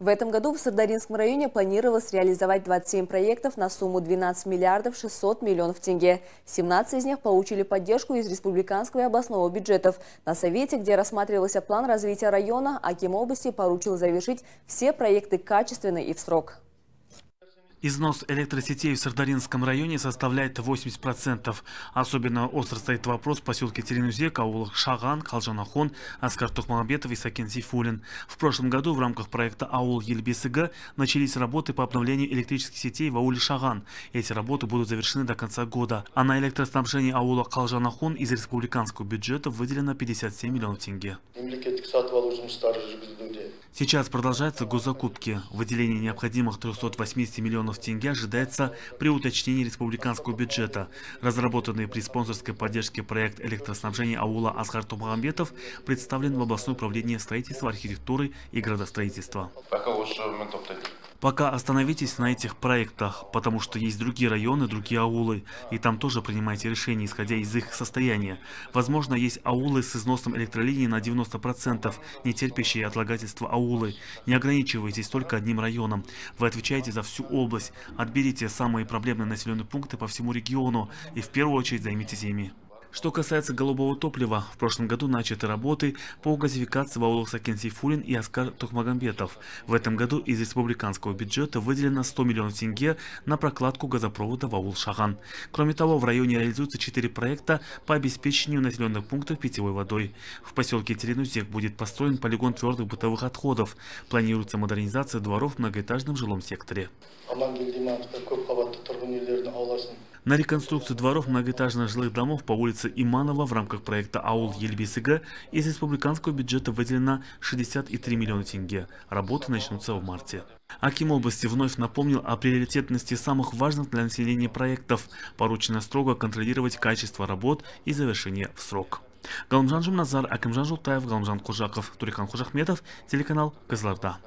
В этом году в Сардаринском районе планировалось реализовать 27 проектов на сумму 12 миллиардов 600 миллионов тенге. 17 из них получили поддержку из республиканского и областного бюджетов. На совете, где рассматривался план развития района, Аким области поручил завершить все проекты качественно и в срок. Износ электросетей в Сардаринском районе составляет 80%. Особенно остро стоит вопрос в поселке Теренузек, Каулах Шаган, Калжанахон, Аскар Тухмалбетов и Сакен Сейфулин. В прошлом году в рамках проекта «Аул Ельбесыга» начались работы по обновлению электрических сетей в ауле Шаган. Эти работы будут завершены до конца года. А на электроснабжение аула Калжанахон из республиканского бюджета выделено 57 миллионов тенге. Сейчас продолжаются госзакупки. Выделение необходимых 380 миллионов миллионов тенге ожидается при уточнении республиканского бюджета. Разработанный при спонсорской поддержке проект электроснабжения аула Асхар Тумагамбетов представлен в областное управление строительства, архитектуры и градостроительства. Пока остановитесь на этих проектах, потому что есть другие районы, другие аулы, и там тоже принимайте решения, исходя из их состояния. Возможно, есть аулы с износом электролинии на 90%, не терпящие отлагательства аулы. Не ограничивайтесь только одним районом. Вы отвечаете за всю область. Отберите самые проблемные населенные пункты по всему региону и в первую очередь займитесь ими. Что касается голубого топлива, в прошлом году начаты работы по газификации Сакенси Фулин и Аскар Тухмагамбетов. В этом году из республиканского бюджета выделено 100 миллионов тенге на прокладку газопровода в Аул шаган Кроме того, в районе реализуются 4 проекта по обеспечению населенных пунктов питьевой водой. В поселке Теленузек будет построен полигон твердых бытовых отходов. Планируется модернизация дворов в многоэтажном жилом секторе. На реконструкцию дворов многоэтажных жилых домов по улице улице Иманова в рамках проекта «Аул из республиканского бюджета выделено 63 миллиона тенге. Работы начнутся в марте. Аким области вновь напомнил о приоритетности самых важных для населения проектов. Поручено строго контролировать качество работ и завершение в срок. Галымжан Жумназар, Акимжан Жултаев, Галмжан Кужаков, Турихан Кужахметов, телеканал Кызларда.